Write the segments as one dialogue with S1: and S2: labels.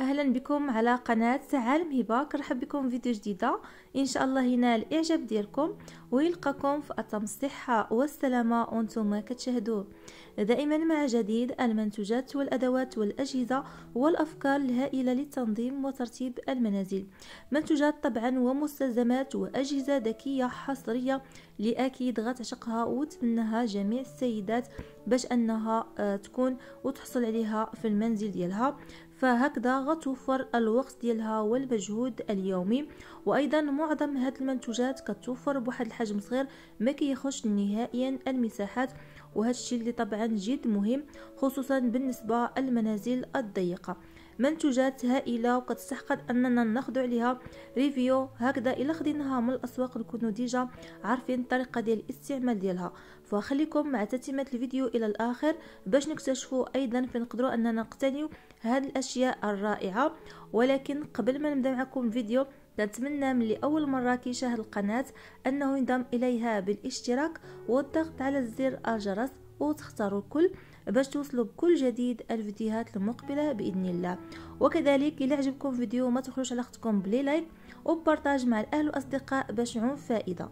S1: اهلا بكم على قناه عالم هبه كنرحب بكم فيديو جديده ان شاء الله ينال الاعجاب ديالكم ويلقاكم في اتم الصحه والسلامه وانتم كتشاهدوه دائما مع جديد المنتوجات والادوات والاجهزه والافكار الهائله للتنظيم وترتيب المنازل منتوجات طبعا ومستلزمات واجهزه ذكيه حصريه لاكيد غتعشقها وتمناها جميع السيدات باش انها آه، تكون وتحصل عليها في المنزل ديالها فهكذا غتوفر الوقت ديالها والمجهود اليومي وايضا معظم هاد المنتوجات كتوفر بواحد الحجم صغير ما كيخش نهائيا المساحات وهذا الشيء اللي طبعا جد مهم خصوصا بالنسبه للمنازل الضيقه منتوجات هائله وكتستحقن اننا ناخذ عليها ريفيو هكذا الا خديناها من الاسواق نكونوا ديجا عارفين الطريقه ديال الاستعمال ديالها فخليكم مع تتمه الفيديو الى الاخر باش نكتشفوا ايضا فين نقدروا اننا نقتنيو هاد الاشياء الرائعه ولكن قبل ما نبدا معكم فيديو نتمنى من اللي اول مره كيشاهد القناه انه ينضم اليها بالاشتراك والضغط على زر الجرس وتختاروا الكل باش توصلوا بكل جديد الفيديوهات المقبله باذن الله وكذلك الى عجبكم فيديو ما تخلوش على خطكم بلي لايك وبارطاج مع الاهل والاصدقاء باش نعم فائده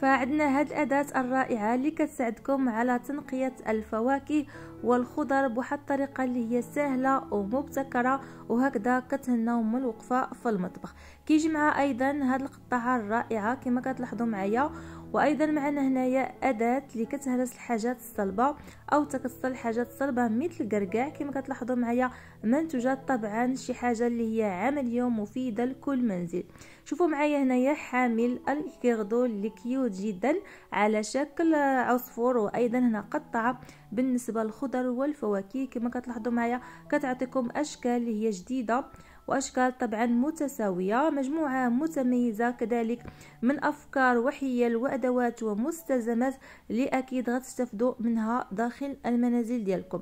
S1: فعندنا هاد الأداة الرائعة اللي كتساعدكم على تنقية الفواكه والخضر بواحد الطريقة اللي هي سهلة ومبتكرة وهكذا كتهناو من الوقفة في المطبخ كيجي معها أيضا هاد القطاعة الرائعة كما كتلاحظوا معايا وايضا معنا هنايا اداه اللي كتهرس الحاجات الصلبه او تكسر الحاجات الصلبه مثل الكركاع كما كتلاحظوا معايا منتوجات طبعا شي حاجه اللي هي عمليه مفيده لكل منزل شوفوا معايا هنايا حامل الكيردو اللي كيوت جدا على شكل عصفور وايضا هنا قطعه بالنسبه للخضر والفواكه كما كتلاحظوا معايا كتعطيكم اشكال اللي هي جديده وأشكال طبعا متساوية مجموعة متميزة كذلك من أفكار وحيل وأدوات ومستلزمات اللي أكيد غتستفدوا منها داخل المنازل ديالكم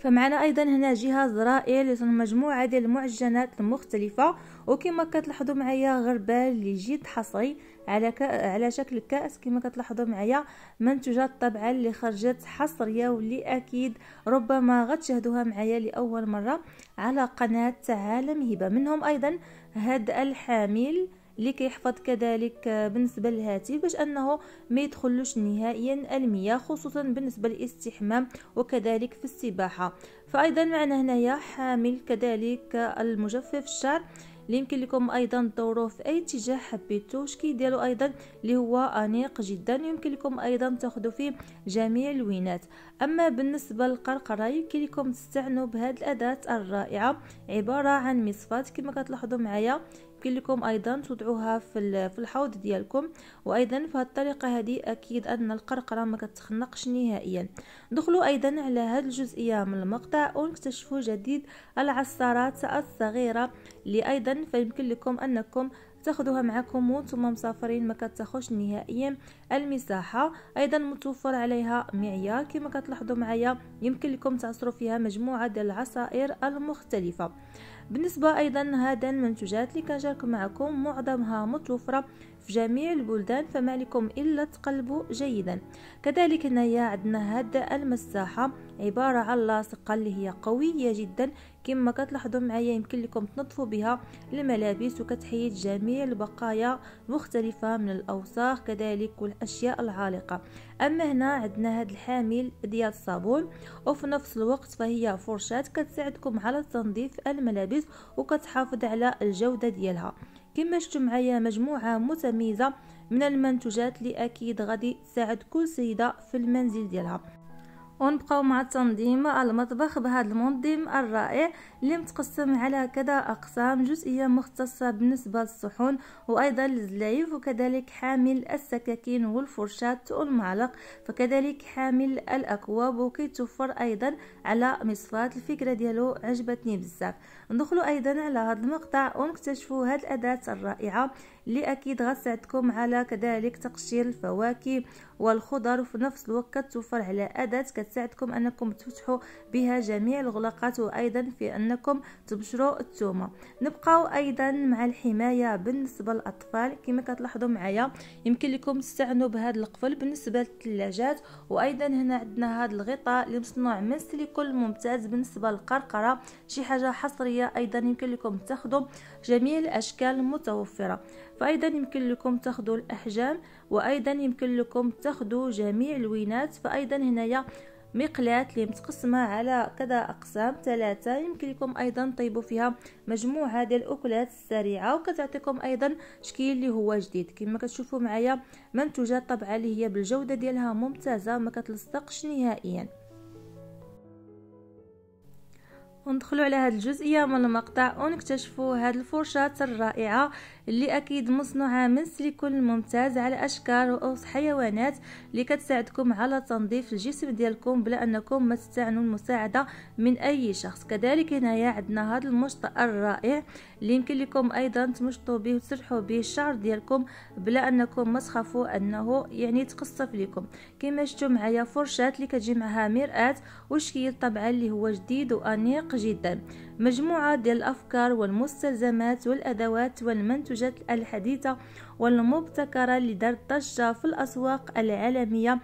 S1: فمعنا ايضا هنا جهاز رائع اللي مجموعه ديال المعجنات المختلفه وكما كتلاحظوا معايا غربال اللي جد حصري على ك... على شكل كأس كما كتلاحظوا معايا منتوجات طبعا اللي خرجت حصريه واللي اكيد ربما غتشاهدوها معايا لاول مره على قناه عالم هبه منهم ايضا هاد الحامل اللي كيحفظ كذلك بالنسبه للهاتف باش انه ما يدخلوش نهائيا المياه خصوصا بالنسبه للاستحمام وكذلك في السباحه فايضا معنا هنايا حامل كذلك المجفف الشعر اللي يمكن لكم ايضا تدوروه في اي اتجاه حبيتو شكي ديالو ايضا اللي هو انيق جدا يمكن لكم ايضا تاخذوا فيه جميع الوينات اما بالنسبه للقرقره يمكن لكم تستعنوا بهذه الاداه الرائعه عباره عن مصفات كما كتلاحظوا معايا يمكن لكم ايضا توضعوها في في الحوض ديالكم وايضا في الطريقه هذه اكيد ان القرقره ما كتخنقش نهائيا دخلوا ايضا على هذه الجزئيه من المقطع ونكتشفوا جديد العصارات الصغيره اللي ايضا فيمكن لكم انكم تاخذوها معكم وانتم مسافرين ما كتاخذش نهائيا المساحه ايضا متوفر عليها معيار كما كتلاحظوا معايا يمكن لكم تعصروا فيها مجموعه ديال العصائر المختلفه بالنسبة أيضا هذا المنتوجات اللي كنشارك معكم معظمها متوفرة في جميع البلدان فما عليكم إلا تقلبوا جيدا كذلك هنايا عندنا هذا المساحة عبارة عن لاصقة اللي هي قوية جدا كما كتلاحظوا معايا يمكن لكم تنظفوا بها الملابس وكتحيد جميع البقايا المختلفة من الأوساخ كذلك والأشياء العالقة اما هنا عندنا هذا الحامل ديال الصابون وفي نفس الوقت فهي فرشاة كتساعدكم على تنظيف الملابس وكتحافظ على الجودة ديالها كما شفتوا معايا مجموعة متميزة من المنتوجات اللي اكيد غادي تساعد كل سيدة في المنزل ديالها ونبقاو مع التنظيم المطبخ بهذا المنظم الرائع اللي متقسم على كذا اقسام جزئيه مختصه بالنسبه للصحون وايضا للزلايف وكذلك حامل السكاكين والفرشات والمعلق فكذلك حامل الاكواب وكيتوفر ايضا على مصفات الفكره ديالو عجبتني بزاف ندخلوا ايضا على هذا المقطع ونكتشفوا هذه الاداه الرائعه اللي اكيد غتساعدكم على كذلك تقشير الفواكه والخضر وفي نفس الوقت كتوفر على اداه كتساعدكم انكم تفتحوا بها جميع الغلاقات وايضا في انكم تبشروا الثومه نبقاو ايضا مع الحمايه بالنسبه للاطفال كما كتلاحظوا معايا يمكن لكم تستعنوا بهذا القفل بالنسبه للثلاجات وايضا هنا عندنا هذا الغطاء اللي مصنوع من سيليكون ممتاز بالنسبه للقرقره شي حاجه حصريه الصحية أيضا يمكن لكم تاخذوا جميع الأشكال المتوفرة فأيضا يمكن لكم تاخذوا الأحجام وأيضا يمكن لكم تاخذوا جميع الوينات فأيضا هنايا مقلات اللي متقسمة على كذا أقسام ثلاثة يمكن لكم أيضا طيبوا فيها مجموعة ديال الأكلات السريعة وكتعطيكم أيضا شكل اللي هو جديد كما كتشوفوا معايا منتوجات طبعا اللي هي بالجودة ديالها ممتازة ما كتلصقش نهائيا وندخلوا على هذه الجزئيه من المقطع ونكتشفوا هذه الفرشاه الرائعه اللي اكيد مصنوعه من سيليكون ممتاز على اشكال رؤوس حيوانات اللي كتساعدكم على تنظيف الجسم ديالكم بلا انكم ما تستعنوا المساعده من اي شخص كذلك هنايا عندنا هذا المشط الرائع اللي يمكن لكم ايضا تمشطوا به وتسرحوا به الشعر ديالكم بلا انكم ما تخافوا انه يعني تقصف لكم كما شفتوا معايا فرشات اللي كتجي معها مرآة وشكيل طبعا اللي هو جديد وانيق جدا مجموعة ديال الأفكار والمستلزمات والأدوات والمنتجات الحديثة والمبتكرة لدار ضجة في الأسواق العالمية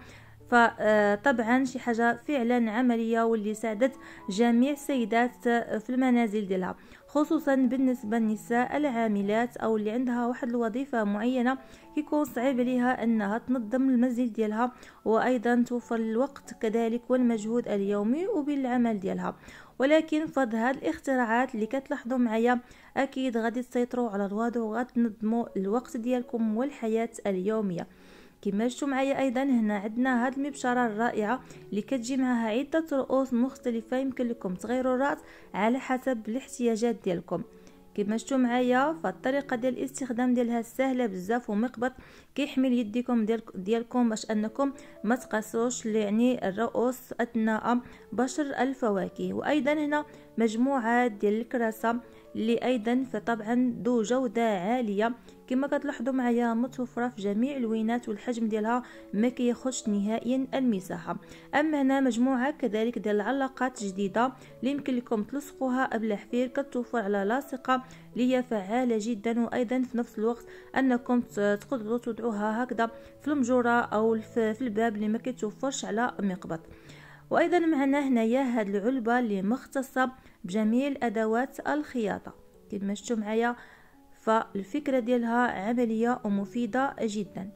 S1: فطبعا شي حاجة فعلا عملية واللي ساعدت جميع السيدات في المنازل ديالها خصوصا بالنسبة للنساء العاملات أو اللي عندها واحد الوظيفة معينة كيكون صعيب عليها أنها تنظم المنزل ديالها وأيضا توفر الوقت كذلك والمجهود اليومي وبالعمل ديالها ولكن فضل هاد الاختراعات اللي كتلاحظوا معايا اكيد غادي تسيطروا على الوضع وغتنظموا الوقت ديالكم والحياه اليوميه كما شفتوا معايا ايضا هنا عندنا هاد المبشره الرائعه اللي كتجي معها عده رؤوس مختلفه يمكن لكم تغيروا الراس على حسب الاحتياجات ديالكم كيما شفتوا معايا فالطريقه ديال الاستخدام ديالها سهله بزاف ومقبط كيحمل يديكم ديال ديالكم باش انكم ما تقاسوش يعني الرؤوس اثناء بشر الفواكه وايضا هنا مجموعه ديال الكراسه اللي ايضا فطبعا ذو جوده عاليه كما كتلاحظوا معايا متوفره في جميع الوينات والحجم ديالها ما كيخش نهائيا المساحه اما هنا مجموعه كذلك ديال العلاقات جديده اللي يمكن لكم تلصقوها قبل حفير كتوفر على لاصقه اللي هي فعاله جدا وايضا في نفس الوقت انكم تقدروا توضعوها هكذا في المجوره او في الباب اللي ما كيتوفرش على مقبض وايضا معنا هنايا هاد العلبه اللي مختصه بجميل أدوات الخياطة كما شفتوا معايا فالفكرة ديالها عملية ومفيدة جدا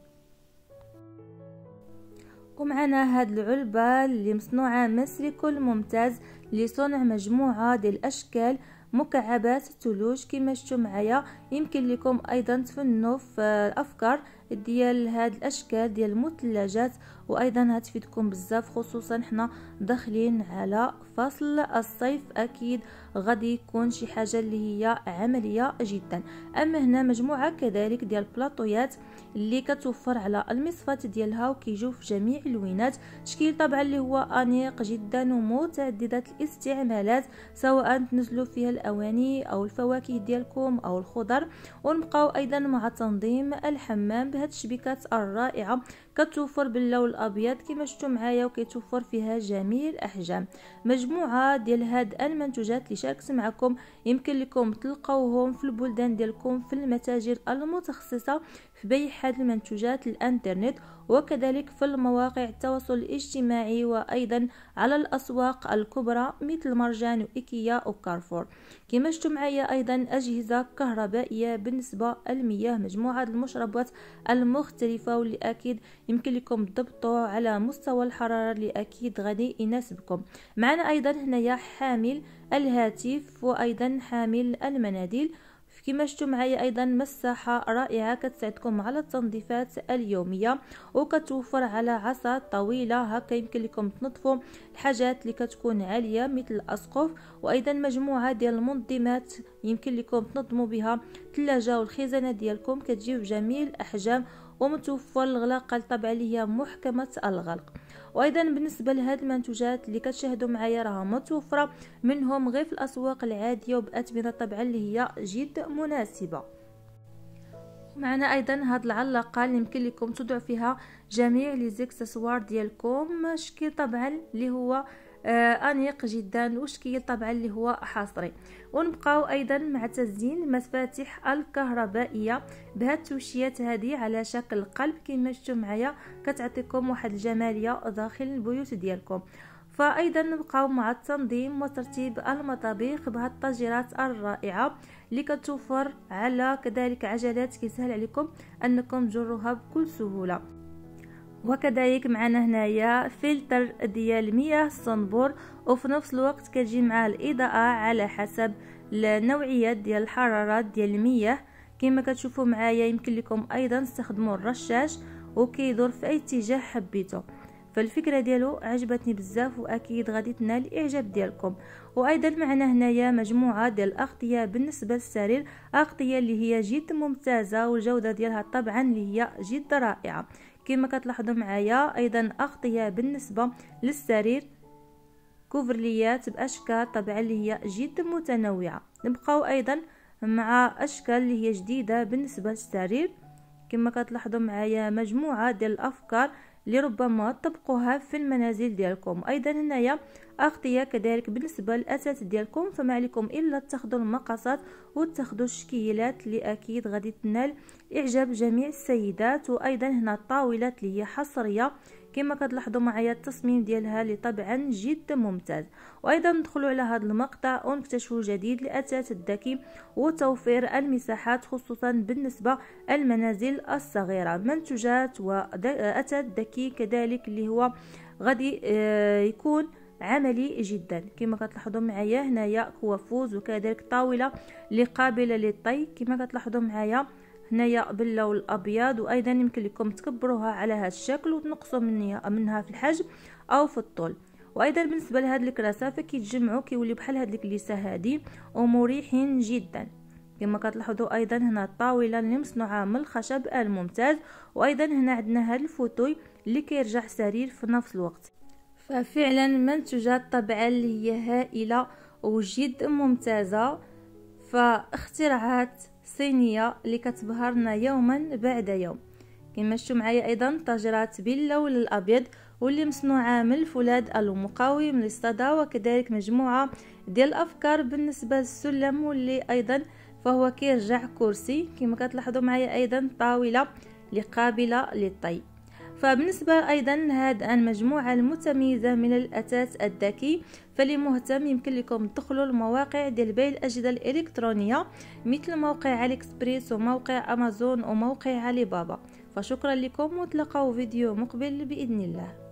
S1: ومعنا هاد العلبة اللي مصنوعة من سيليكون ممتاز لصنع مجموعة ديال الأشكال مكعبات الثلوج كما شفتوا معايا يمكن لكم أيضا تفنوا في الأفكار ديال هاد الاشكال ديال المثلجات وايضا هتفيدكم بزاف خصوصا حنا داخلين على فصل الصيف اكيد غادي يكون شي حاجه اللي هي عمليه جدا اما هنا مجموعه كذلك ديال البلاطويات اللي كتوفر على المصفات ديالها وكيجيو في جميع الوينات شكل طبعا اللي هو انيق جدا ومتعدده الاستعمالات سواء تنزلوا فيها الاواني او الفواكه ديالكم او الخضر ونبقاو ايضا مع تنظيم الحمام هاد الشبيكات الرائعه كتوفر باللون الابيض كما شفتوا معايا وكيتوفر فيها جميع الاحجام مجموعه ديال هاد المنتوجات اللي شاركت معكم يمكن لكم تلقاوهم في البلدان ديالكم في المتاجر المتخصصه في بيع هاد المنتوجات الانترنت وكذلك في المواقع التواصل الاجتماعي وايضا على الاسواق الكبرى مثل مرجان وايكيا وكارفور كما شفتوا معايا ايضا اجهزه كهربائيه بالنسبه للمياه مجموعه المشربات المختلفه واللي اكيد يمكن لكم ضبطه على مستوى الحرارة اللي أكيد غادي يناسبكم معنا أيضا هنايا حامل الهاتف وأيضا حامل المناديل كما شفتوا معايا ايضا مساحه رائعه كتساعدكم على التنظيفات اليوميه وكتوفر على عصا طويله هكا يمكن لكم تنظفوا الحاجات اللي كتكون عاليه مثل الاسقف وايضا مجموعه ديال المنظمات يمكن لكم تنظموا بها الثلاجه والخزانه ديالكم كتجي بجميل الاحجام ومتوفر الغلاق الطبع اللي هي محكمة الغلق وايضا بالنسبه لهاد المنتوجات اللي كتشاهدوا معايا راها متوفره منهم غير في الاسواق العاديه وباثمنه طبعا اللي هي جد مناسبه معنا ايضا هاد العلاقه اللي يمكن لكم تضعوا فيها جميع لي زيكسسوار ديالكم شكل طبعا اللي هو آه، أنيق جدا وشكل طبعا اللي هو حصري ونبقاو أيضا مع تزيين مفاتيح الكهربائية بهاد التوشيات هذه على شكل قلب كما شفتوا معايا كتعطيكم واحد الجمالية داخل البيوت ديالكم فايضا نبقاو مع التنظيم وترتيب المطابخ بهاد الطاجرات الرائعه اللي كتوفر على كذلك عجلات كيسهل عليكم انكم تجروها بكل سهوله وكذلك معنا هنايا فلتر ديال مياه الصنبور وفي نفس الوقت كتجي معاه الاضاءه على حسب النوعيات ديال الحراره ديال المياه كما كتشوفوا معايا يمكن لكم ايضا تستخدموا الرشاش وكيدور في اي اتجاه حبيتو فالفكره ديالو عجبتني بزاف واكيد غادي تنال الاعجاب ديالكم وايضا معنا هنايا مجموعه ديال الاغطيه بالنسبه للسرير اغطيه اللي هي جد ممتازه والجوده ديالها طبعا اللي هي جد رائعه كما كتلاحظوا معايا ايضا اغطيه بالنسبه للسرير كوفرليات باشكال طبعا اللي هي جدا متنوعه نبقاو ايضا مع اشكال اللي هي جديده بالنسبه للسرير كما كتلاحظوا معايا مجموعه ديال الافكار اللي ربما تطبقوها في المنازل ديالكم ايضا هنايا اغطيه كذلك بالنسبه للاثاث ديالكم فما عليكم الا تاخذوا المقاسات وتاخذوا الشكيلات اللي اكيد غادي تنال إعجاب جميع السيدات وأيضا هنا الطاولات اللي هي حصرية كما كتلاحظوا معايا التصميم ديالها اللي طبعا جدا ممتاز وايضا ندخلوا على هذا المقطع ونكتشفوا جديد لاتات الذكي وتوفير المساحات خصوصا بالنسبه للمنازل الصغيره منتجات واتات ذكي كذلك اللي هو غادي آه، يكون عملي جدا كما كتلاحظوا معايا هنايا كوافوز وكذلك طاوله اللي قابله للطي كما كتلاحظوا معايا هنايا باللون الابيض وايضا يمكن لكم تكبروها على هذا الشكل وتنقصوا منها في الحجم او في الطول وايضا بالنسبه لهاد الكراسه فكيتجمعوا كيولي بحال هاد الكليسه هادي ومريحين جدا كما كتلاحظوا ايضا هنا الطاوله اللي مصنوعه من الخشب الممتاز وايضا هنا عندنا هاد الفوتوي اللي كيرجع سرير في نفس الوقت ففعلا منتجات طبعا اللي هي هائله وجد ممتازه فاختراعات صينية اللي كتبهرنا يوما بعد يوم كما شفتوا معايا ايضا طاجرات باللون الابيض واللي مصنوعه من الفولاذ المقاوم للصدى وكذلك مجموعه ديال الافكار بالنسبه للسلم واللي ايضا فهو كيرجع كرسي كما كتلاحظوا معايا ايضا طاوله لقابلة قابله للطي فبالنسبة أيضا لهاد المجموعة المتميزة من الأثاث الذكي فلمهتم يمكن لكم تدخلوا المواقع ديال بيع الأجهزة الإلكترونية مثل موقع الإكسبريس وموقع أمازون وموقع علي بابا فشكرا لكم وتلقاو فيديو مقبل بإذن الله